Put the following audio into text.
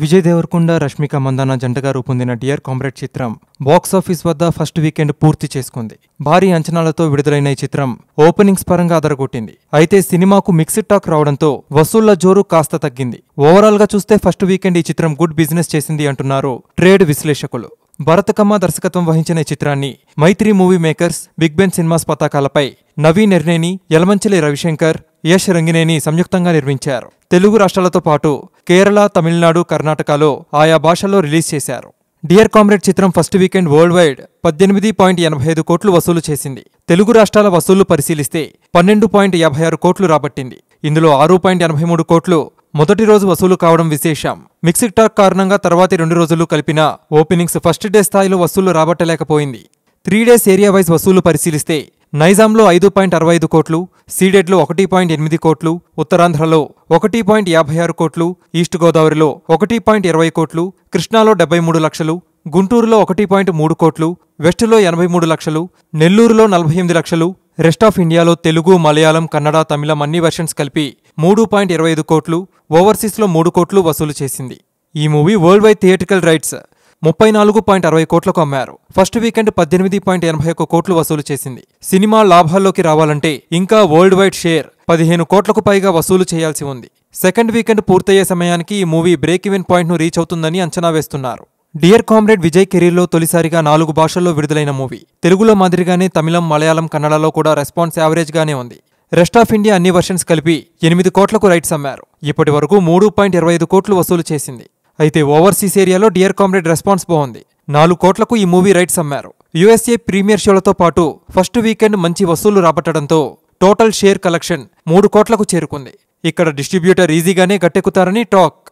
విజయ్ దేవరకొండ రష్మిక మందాన జంటగా రూపొందిన Dear Comrade చిత్రం బాక్సాఫీస్ వద్ద ఫస్ట్ వీకెండ్ పూర్తి చేసుకుంది భారీ అంచనాలతో విడుదలైన ఈ చిత్రం ఓపెనింగ్స్ పరంగా అదరగొట్టింది అయితే సినిమాకు మిక్స్డ్ టాక్ రావడంతో వసూళ్ల జోరు కాస్త తగ్గింది ఓవరాల్ గా చూస్తే ఫస్ట్ వీకెండ్ ఈ చిత్రం గుడ్ బిజినెస్ చేసింది అంటున్నారు ట్రేడ్ విశ్లేషకులు భరతకమ్మ దర్శకత్వం వహించిన ఈ చిత్రాన్ని Mythri Movie Makers Big Ben Cinemas పతాకాలపై నవీన్ నిర్ణయని యలమంచిలి రవిశంకర్ యశ్ రంగినేని సంయుక్తంగా నిర్మించారు తెలుగు రాష్ట్రాలతో పాటు కేరళ తమిళనాడు కర్ణాటకలో ఆయా భాషల్లో రిలీజ్ చేశారు డియర్ కామ్రేడ్ చిత్రం ఫస్ట్ వీకెండ్ వరల్డ్ వైడ్ పద్దెనిమిది పాయింట్ ఎనభై ఐదు కోట్లు వసూలు చేసింది తెలుగు రాష్ట్రాల వసూళ్లు పరిశీలిస్తే పన్నెండు పాయింట్ యాభై ఆరు కోట్లు రాబట్టింది ఇందులో ఆరు పాయింట్ ఎనభై మూడు కోట్లు మొదటి రోజు వసూలు కావడం విశేషం మిక్సిక్ టాక్ కారణంగా తర్వాతి రెండు రోజులు కలిపిన ఓపెనింగ్స్ ఫస్ట్ డే స్థాయిలో వసూలు రాబట్టలేకపోయింది త్రీ డేస్ ఏరియా వైజ్ వసూలు పరిశీలిస్తే నైజాంలో ఐదు పాయింట్ అరవై ఐదు కోట్లు సీడెడ్లో ఒకటి పాయింట్ ఎనిమిది కోట్లు ఉత్తరాంధ్రలో ఒకటి పాయింట్ యాభై ఆరు కోట్లు ఈస్ట్ గోదావరిలో ఒకటి పాయింట్ ఇరవై కోట్లు కృష్ణాలో డెబ్బై మూడు లక్షలు గుంటూరులో ఒకటి పాయింట్ మూడు కోట్లు వెస్టులో ఎనభై మూడు లక్షలు నెల్లూరులో నలభై ఎనిమిది లక్షలు రెస్ట్ ఆఫ్ ఇండియాలో తెలుగు మలయాళం కన్నడ తమిళం అన్ని వెర్షన్స్ కలిపి మూడు పాయింట్ ఇరవై ఐదు కోట్లు ఓవర్సీస్లో మూడు కోట్లు వసూలు చేసింది ఈ movie worldwide theatrical rights ముప్పై నాలుగు పాయింట్ అరవై కోట్లకు అమ్మారు ఫస్ట్ వీకెండ్ పద్దెనిమిది పాయింట్ ఎనభై ఒక్క కోట్లు వసూలు చేసింది సినిమా లాభాల్లోకి రావాలంటే ఇంకా వరల్డ్ వైడ్ షేర్ పదిహేను కోట్లకు పైగా వసూలు చేయాల్సి ఉంది సెకండ్ వీకెండ్ పూర్తయ్యే సమయానికి ఈ మూవీ బ్రేక్ ఈవెన్ పాయింట్ను రీచ్ అవుతుందని అంచనా వేస్తున్నారు డియర్ కామ్రేడ్ విజయ్ కెరీర్లో తొలిసారిగా నాలుగు భాషల్లో విడుదలైన మూవీ తెలుగులో మాదిరిగానే తమిళం మలయాళం కన్నడలో కూడా రెస్పాన్స్ యావరేజ్గానే ఉంది రెస్ట్ ఆఫ్ ఇండియా అన్ని వర్షన్స్ కలిపి ఎనిమిది కోట్లకు రైట్స్ అమ్మారు ఇప్పటి వరకు మూడు పాయింట్ ఇరవై ఐదు కోట్లు వసూలు చేసింది అయితే ఓవర్సీస్ ఏరియాలో డియర్ కామ్రేడ్ రెస్పాన్స్ బాగుంది నాలుగు కోట్లకు ఈ మూవీ రైట్స్ అమ్మారు యుఎస్ఏ ప్రీమియర్ షోలతో పాటు ఫస్ట్ వీకెండ్ మంచి వసూళ్లు రాబట్టడంతో టోటల్ షేర్ కలెక్షన్ మూడు కోట్లకు చేరుకుంది ఇక్కడ డిస్ట్రిబ్యూటర్ ఈజీగానే గట్టెక్కుతారని టాక్